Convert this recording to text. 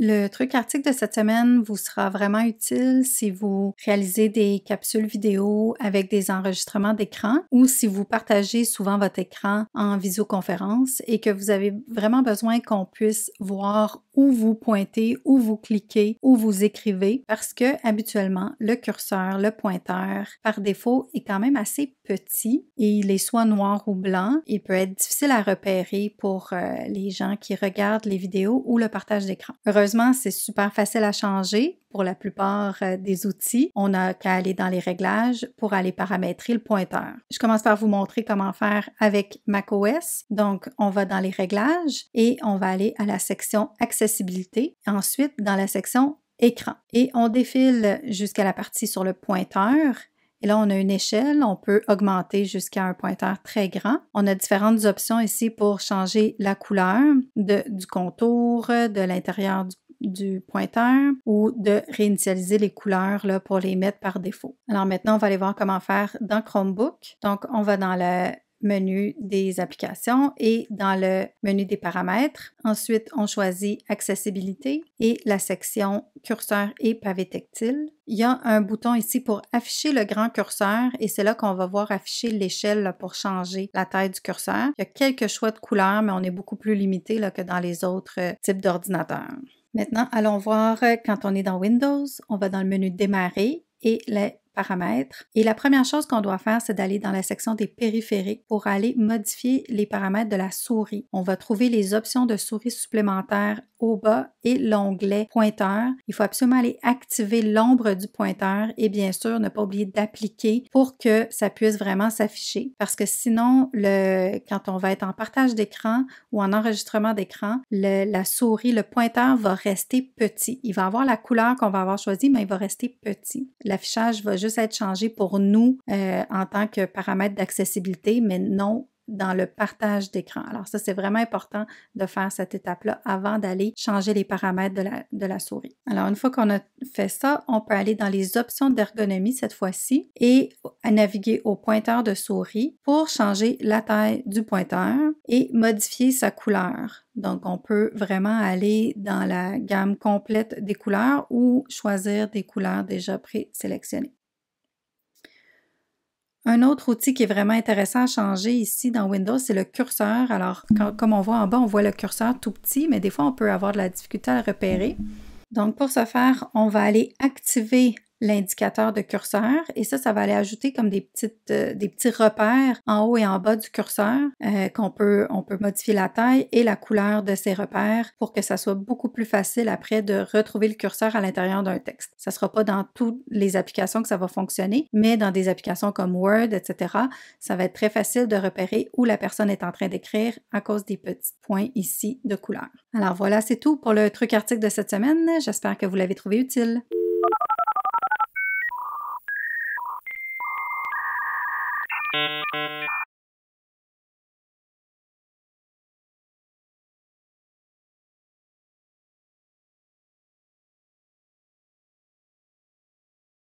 Le truc article de cette semaine vous sera vraiment utile si vous réalisez des capsules vidéo avec des enregistrements d'écran ou si vous partagez souvent votre écran en visioconférence et que vous avez vraiment besoin qu'on puisse voir où vous pointez, où vous cliquez, où vous écrivez, parce que habituellement, le curseur, le pointeur, par défaut, est quand même assez petit et il est soit noir ou blanc. Il peut être difficile à repérer pour euh, les gens qui regardent les vidéos ou le partage d'écran. Heureusement, c'est super facile à changer pour la plupart euh, des outils. On n'a qu'à aller dans les réglages pour aller paramétrer le pointeur. Je commence par vous montrer comment faire avec macOS. Donc, on va dans les réglages et on va aller à la section accessibilité. Ensuite, dans la section écran. Et on défile jusqu'à la partie sur le pointeur. Et là, on a une échelle, on peut augmenter jusqu'à un pointeur très grand. On a différentes options ici pour changer la couleur du contour, de l'intérieur du du pointeur ou de réinitialiser les couleurs pour les mettre par défaut. Alors maintenant, on va aller voir comment faire dans Chromebook. Donc, on va dans le menu des applications et dans le menu des paramètres. Ensuite, on choisit Accessibilité et la section Curseur et pavé tactile. Il y a un bouton ici pour afficher le grand curseur et c'est là qu'on va voir afficher l'échelle pour changer la taille du curseur. Il y a quelques choix de couleurs, mais on est beaucoup plus limité que dans les autres euh, types d'ordinateurs. Maintenant, allons voir euh, quand on est dans Windows. On va dans le menu Démarrer et les paramètres. Et la première chose qu'on doit faire, c'est d'aller dans la section des périphériques pour aller modifier les paramètres de la souris. On va trouver les options de souris supplémentaires au bas et l'onglet pointeur. Il faut absolument aller activer l'ombre du pointeur et bien sûr ne pas oublier d'appliquer pour que ça puisse vraiment s'afficher. Parce que sinon, le, quand on va être en partage d'écran ou en enregistrement d'écran, la souris, le pointeur va rester petit. Il va avoir la couleur qu'on va avoir choisie, mais il va rester petit. L'affichage va juste être changé pour nous euh, en tant que paramètre d'accessibilité, mais non dans le partage d'écran. Alors ça, c'est vraiment important de faire cette étape-là avant d'aller changer les paramètres de la, souris. Alors une fois qu'on a fait ça, on peut aller dans les options d'ergonomie cette fois-ci et naviguer au pointeur de souris pour changer la taille du pointeur et modifier sa couleur. Donc, on peut vraiment aller dans la gamme complète des couleurs ou choisir des couleurs déjà présélectionnées. Un autre outil qui est vraiment intéressant à changer ici dans Windows, c'est le curseur. Alors, mm. comme on voit en bas, on voit le curseur tout petit, mais des fois, on peut avoir de la difficulté à le repérer. Donc, pour ce faire, on va aller activer l'indicateur de curseur et ça, ça va aller ajouter comme des, petites, euh, des petits repères en haut et en bas du curseur euh, qu'on peut, on peut modifier la taille et la couleur de ces repères pour que ça soit beaucoup plus facile après de retrouver le curseur à l'intérieur d'un texte. Ça ne sera pas dans toutes les applications que ça va fonctionner, mais dans des applications comme Word, etc., ça va être très facile de repérer où la personne est en train d'écrire à cause des petits points ici de couleur. Alors voilà, c'est tout pour le truc article de cette semaine. J'espère que vous l'avez trouvé utile. Thank you.